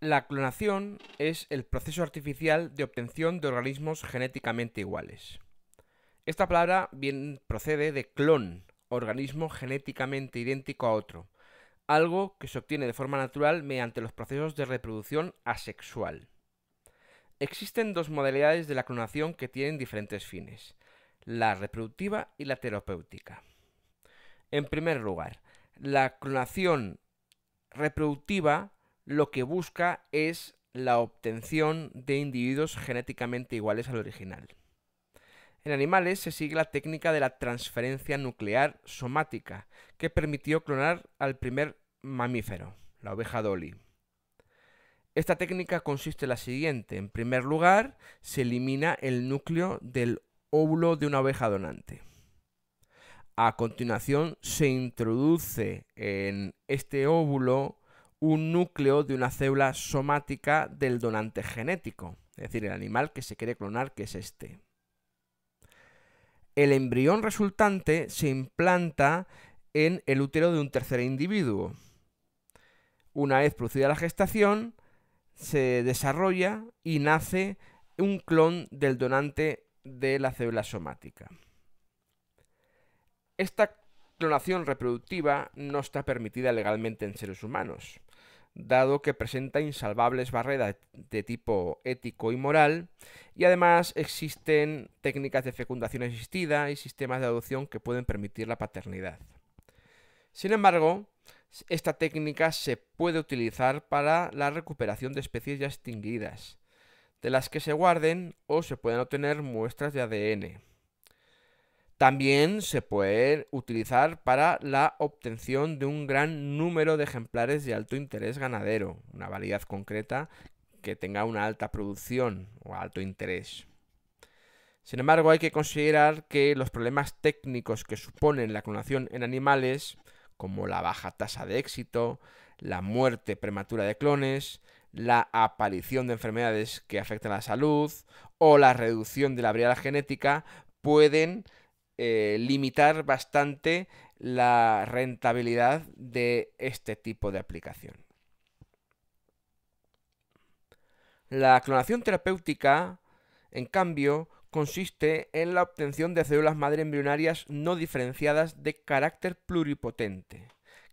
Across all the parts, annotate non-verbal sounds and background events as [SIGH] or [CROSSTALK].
La clonación es el proceso artificial de obtención de organismos genéticamente iguales. Esta palabra bien procede de clon, organismo genéticamente idéntico a otro, algo que se obtiene de forma natural mediante los procesos de reproducción asexual. Existen dos modalidades de la clonación que tienen diferentes fines, la reproductiva y la terapéutica. En primer lugar, la clonación reproductiva lo que busca es la obtención de individuos genéticamente iguales al original. En animales se sigue la técnica de la transferencia nuclear somática, que permitió clonar al primer mamífero, la oveja Dolly. Esta técnica consiste en la siguiente. En primer lugar, se elimina el núcleo del óvulo de una oveja donante. A continuación, se introduce en este óvulo un núcleo de una célula somática del donante genético, es decir, el animal que se quiere clonar, que es este. El embrión resultante se implanta en el útero de un tercer individuo. Una vez producida la gestación, se desarrolla y nace un clon del donante de la célula somática. Esta clonación reproductiva no está permitida legalmente en seres humanos dado que presenta insalvables barreras de tipo ético y moral, y además existen técnicas de fecundación asistida y sistemas de adopción que pueden permitir la paternidad. Sin embargo, esta técnica se puede utilizar para la recuperación de especies ya extinguidas, de las que se guarden o se puedan obtener muestras de ADN. También se puede utilizar para la obtención de un gran número de ejemplares de alto interés ganadero, una variedad concreta que tenga una alta producción o alto interés. Sin embargo, hay que considerar que los problemas técnicos que suponen la clonación en animales, como la baja tasa de éxito, la muerte prematura de clones, la aparición de enfermedades que afectan a la salud o la reducción de la variedad genética, pueden eh, limitar bastante la rentabilidad de este tipo de aplicación. La clonación terapéutica, en cambio, consiste en la obtención de células madre embrionarias no diferenciadas de carácter pluripotente,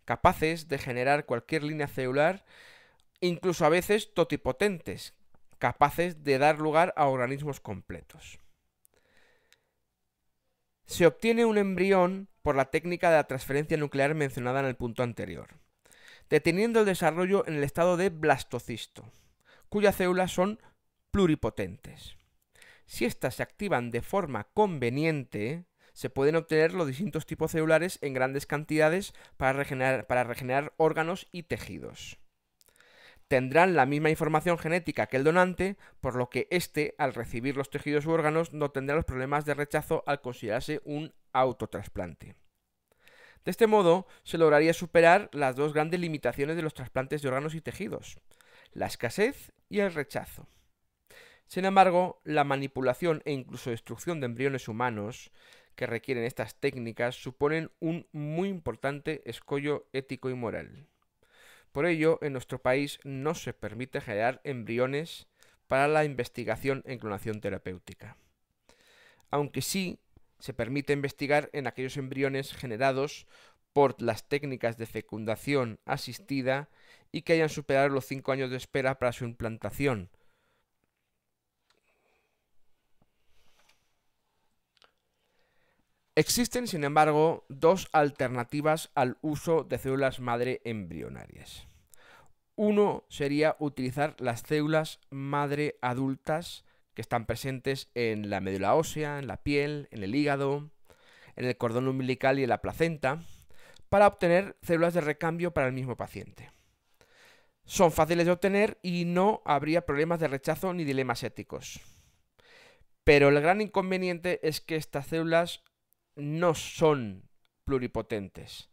capaces de generar cualquier línea celular, incluso a veces totipotentes, capaces de dar lugar a organismos completos. Se obtiene un embrión por la técnica de la transferencia nuclear mencionada en el punto anterior, deteniendo el desarrollo en el estado de blastocisto, cuyas células son pluripotentes. Si éstas se activan de forma conveniente, se pueden obtener los distintos tipos celulares en grandes cantidades para regenerar, para regenerar órganos y tejidos tendrán la misma información genética que el donante, por lo que éste, al recibir los tejidos u órganos, no tendrá los problemas de rechazo al considerarse un autotrasplante. De este modo, se lograría superar las dos grandes limitaciones de los trasplantes de órganos y tejidos, la escasez y el rechazo. Sin embargo, la manipulación e incluso destrucción de embriones humanos que requieren estas técnicas suponen un muy importante escollo ético y moral. Por ello, en nuestro país no se permite generar embriones para la investigación en clonación terapéutica. Aunque sí se permite investigar en aquellos embriones generados por las técnicas de fecundación asistida y que hayan superado los 5 años de espera para su implantación, Existen, sin embargo, dos alternativas al uso de células madre embrionarias. Uno sería utilizar las células madre adultas que están presentes en la médula ósea, en la piel, en el hígado, en el cordón umbilical y en la placenta, para obtener células de recambio para el mismo paciente. Son fáciles de obtener y no habría problemas de rechazo ni dilemas éticos. Pero el gran inconveniente es que estas células no son pluripotentes,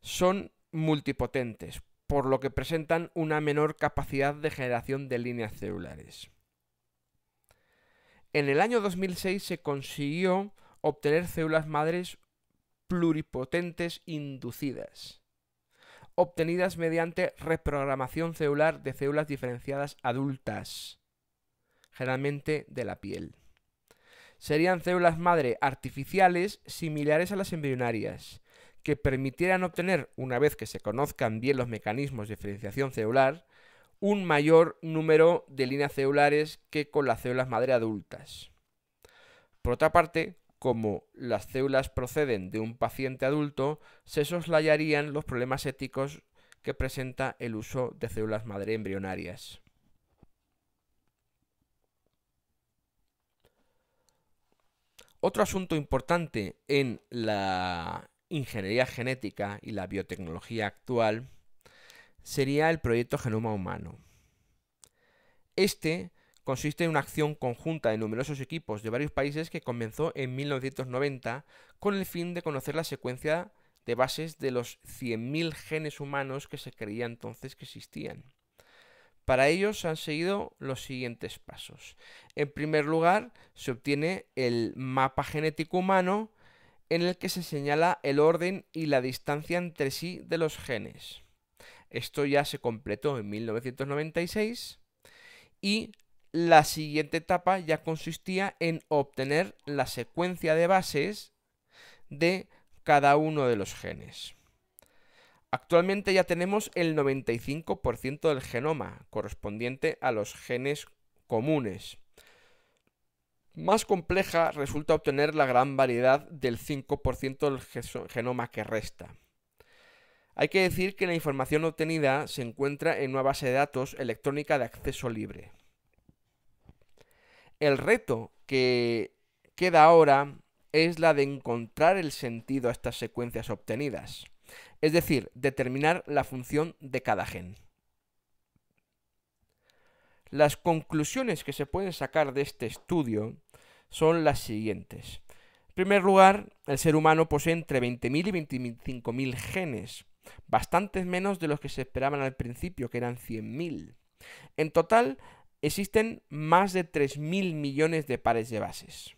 son multipotentes, por lo que presentan una menor capacidad de generación de líneas celulares. En el año 2006 se consiguió obtener células madres pluripotentes inducidas, obtenidas mediante reprogramación celular de células diferenciadas adultas, generalmente de la piel serían células madre artificiales similares a las embrionarias, que permitieran obtener, una vez que se conozcan bien los mecanismos de diferenciación celular, un mayor número de líneas celulares que con las células madre adultas. Por otra parte, como las células proceden de un paciente adulto, se soslayarían los problemas éticos que presenta el uso de células madre embrionarias. Otro asunto importante en la ingeniería genética y la biotecnología actual sería el proyecto Genoma Humano. Este consiste en una acción conjunta de numerosos equipos de varios países que comenzó en 1990 con el fin de conocer la secuencia de bases de los 100.000 genes humanos que se creía entonces que existían. Para ello se han seguido los siguientes pasos. En primer lugar, se obtiene el mapa genético humano en el que se señala el orden y la distancia entre sí de los genes. Esto ya se completó en 1996 y la siguiente etapa ya consistía en obtener la secuencia de bases de cada uno de los genes. Actualmente ya tenemos el 95% del genoma correspondiente a los genes comunes. Más compleja resulta obtener la gran variedad del 5% del genoma que resta. Hay que decir que la información obtenida se encuentra en una base de datos electrónica de acceso libre. El reto que queda ahora es la de encontrar el sentido a estas secuencias obtenidas es decir, determinar la función de cada gen. Las conclusiones que se pueden sacar de este estudio son las siguientes. En primer lugar, el ser humano posee entre 20.000 y 25.000 genes, bastantes menos de los que se esperaban al principio, que eran 100.000. En total, existen más de 3.000 millones de pares de bases.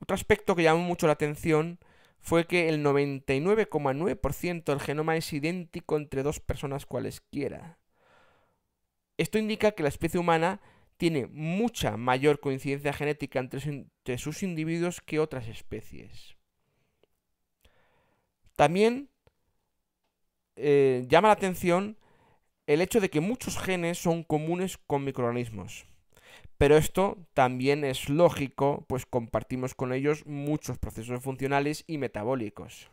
Otro aspecto que llamó mucho la atención fue que el 99,9% del genoma es idéntico entre dos personas cualesquiera. Esto indica que la especie humana tiene mucha mayor coincidencia genética entre, sus individuos que otras especies. También eh, llama la atención el hecho de que muchos genes son comunes con microorganismos. Pero esto también es lógico, pues compartimos con ellos muchos procesos funcionales y metabólicos.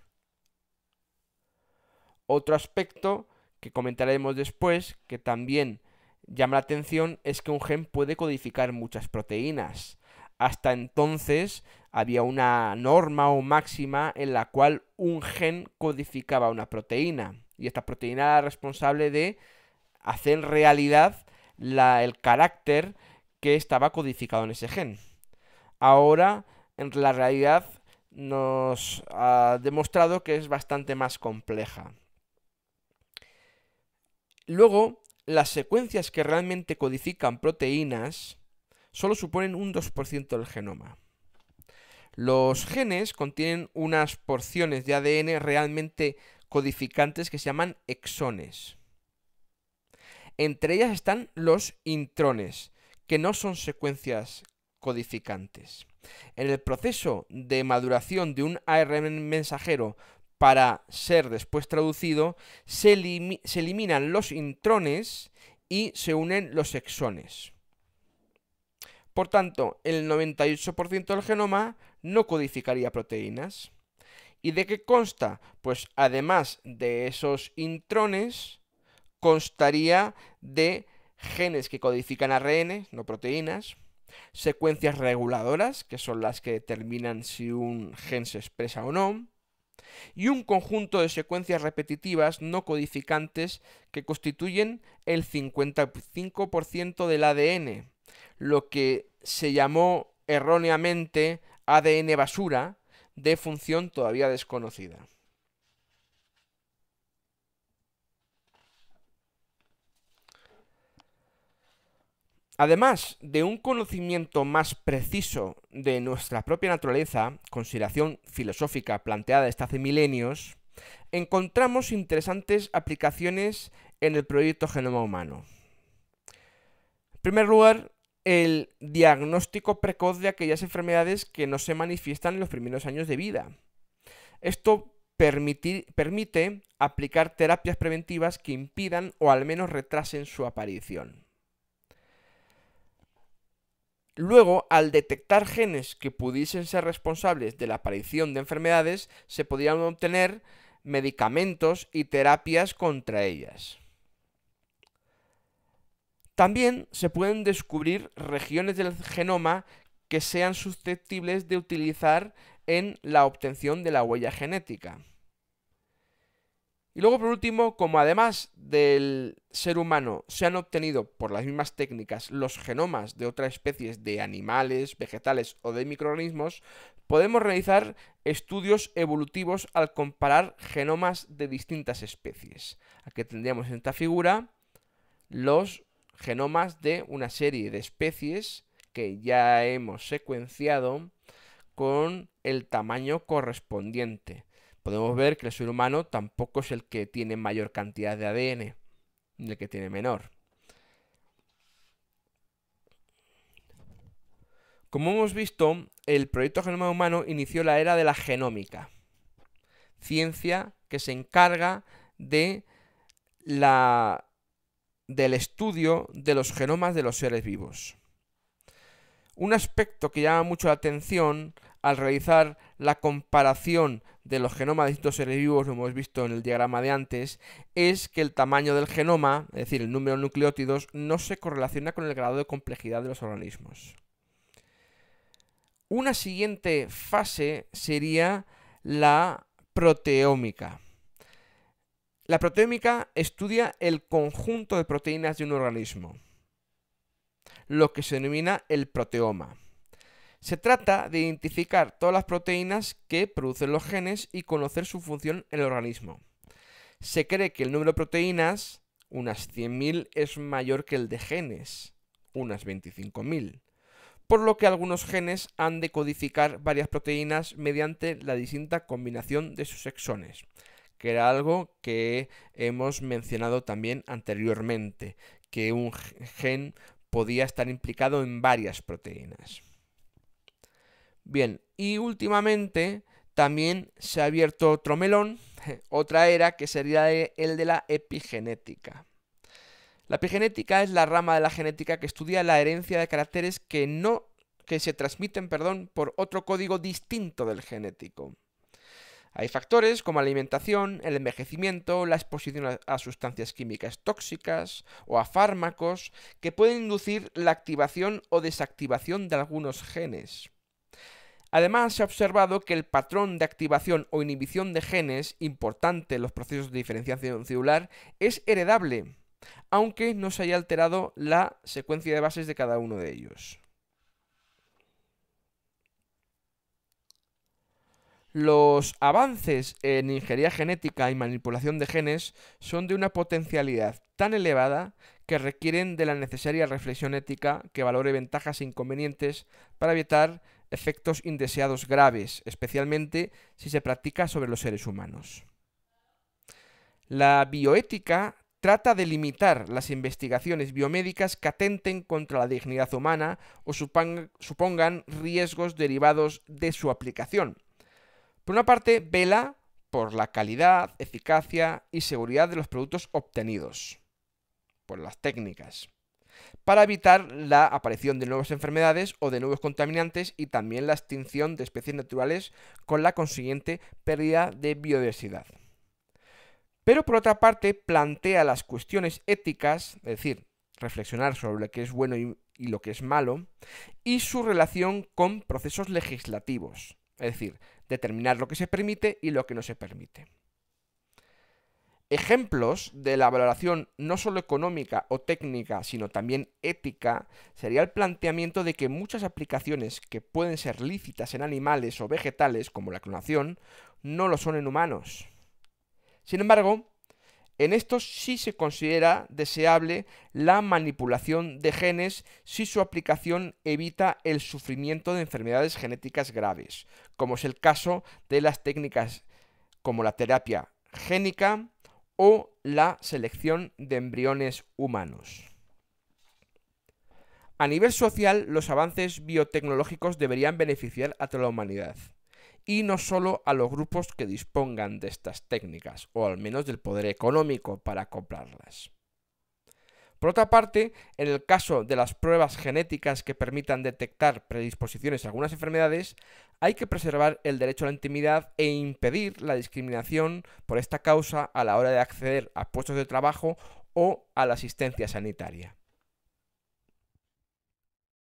Otro aspecto que comentaremos después, que también llama la atención, es que un gen puede codificar muchas proteínas. Hasta entonces había una norma o máxima en la cual un gen codificaba una proteína y esta proteína era responsable de hacer realidad el carácter que estaba codificado en ese gen. Ahora, en la realidad nos ha demostrado que es bastante más compleja. Luego, las secuencias que realmente codifican proteínas solo suponen un 2% del genoma. Los genes contienen unas porciones de ADN realmente codificantes que se llaman exones. Entre ellas están los intrones, que no son secuencias codificantes. En el proceso de maduración de un ARN mensajero para ser después traducido, se, se eliminan los intrones y se unen los exones. Por tanto, el 98% del genoma no codificaría proteínas. ¿Y de qué consta? Pues además de esos intrones, constaría de genes que codifican ARN, no proteínas, secuencias reguladoras, que son las que determinan si un gen se expresa o no, y un conjunto de secuencias repetitivas no codificantes que constituyen el 55% del ADN, lo que se llamó erróneamente ADN basura, de función todavía desconocida. Además de un conocimiento más preciso de nuestra propia naturaleza, consideración filosófica planteada desde hace milenios, encontramos interesantes aplicaciones en el proyecto Genoma Humano. En primer lugar, el diagnóstico precoz de aquellas enfermedades que no se manifiestan en los primeros años de vida. Esto permite aplicar terapias preventivas que impidan o al menos retrasen su aparición. Luego, al detectar genes que pudiesen ser responsables de la aparición de enfermedades, se podrían obtener medicamentos y terapias contra ellas. También se pueden descubrir regiones del genoma que sean susceptibles de utilizar en la obtención de la huella genética. Y luego, por último, como además del ser humano se han obtenido por las mismas técnicas los genomas de otras especies de animales, vegetales o de microorganismos, podemos realizar estudios evolutivos al comparar genomas de distintas especies. Aquí tendríamos en esta figura los genomas de una serie de especies que ya hemos secuenciado con el tamaño correspondiente podemos ver que el ser humano tampoco es el que tiene mayor cantidad de ADN, ni el que tiene menor. Como hemos visto, el proyecto Genoma Humano inició la era de la genómica, ciencia que se encarga de la, del estudio de los genomas de los seres vivos. Un aspecto que llama mucho la atención al realizar la comparación de los genomas de distintos seres vivos, como hemos visto en el diagrama de antes, es que el tamaño del genoma, es decir, el número de nucleótidos, no se correlaciona con el grado de complejidad de los organismos. Una siguiente fase sería la proteómica. La proteómica estudia el conjunto de proteínas de un organismo, lo que se denomina el proteoma. Se trata de identificar todas las proteínas que producen los genes y conocer su función en el organismo. Se cree que el número de proteínas, unas 100.000, es mayor que el de genes, unas 25.000, por lo que algunos genes han de codificar varias proteínas mediante la distinta combinación de sus exones, que era algo que hemos mencionado también anteriormente, que un gen podía estar implicado en varias proteínas. Bien, y últimamente también se ha abierto otro melón, [LAUGHS] otra era que sería el de la epigenética. La epigenética es la rama de la genética que estudia la herencia de caracteres que no se transmiten, perdón, por otro código distinto del genético. Hay factores como alimentación, el envejecimiento, la exposición a sustancias químicas tóxicas o a fármacos que pueden inducir la activación o desactivación de algunos genes. Además, se ha observado que el patrón de activación o inhibición de genes importante en los procesos de diferenciación celular es heredable, aunque no se haya alterado la secuencia de bases de cada uno de ellos. Los avances en ingeniería genética y manipulación de genes son de una potencialidad tan elevada que requieren de la necesaria reflexión ética que valore ventajas e inconvenientes para evitar efectos indeseados graves, especialmente si se practica sobre los seres humanos. La bioética trata de limitar las investigaciones biomédicas que atenten contra la dignidad humana o supongan riesgos derivados de su aplicación. Por una parte, vela por la calidad, eficacia y seguridad de los productos obtenidos, por las técnicas para evitar la aparición de nuevas enfermedades o de nuevos contaminantes y también la extinción de especies naturales con la consiguiente pérdida de biodiversidad. Pero por otra parte plantea las cuestiones éticas, es decir, reflexionar sobre lo que es bueno y, lo que es malo, y su relación con procesos legislativos, es decir, determinar lo que se permite y lo que no se permite. Ejemplos de la valoración no solo económica o técnica, sino también ética, sería el planteamiento de que muchas aplicaciones que pueden ser lícitas en animales o vegetales, como la clonación, no lo son en humanos. Sin embargo, en esto sí se considera deseable la manipulación de genes si su aplicación evita el sufrimiento de enfermedades genéticas graves, como es el caso de las técnicas como la terapia génica, o la selección de embriones humanos. A nivel social, los avances biotecnológicos deberían beneficiar a toda la humanidad, y no solo a los grupos que dispongan de estas técnicas, o al menos del poder económico para comprarlas. Por otra parte, en el caso de las pruebas genéticas que permitan detectar predisposiciones a algunas enfermedades, hay que preservar el derecho a la intimidad e impedir la discriminación por esta causa a la hora de acceder a puestos de trabajo o a la asistencia sanitaria.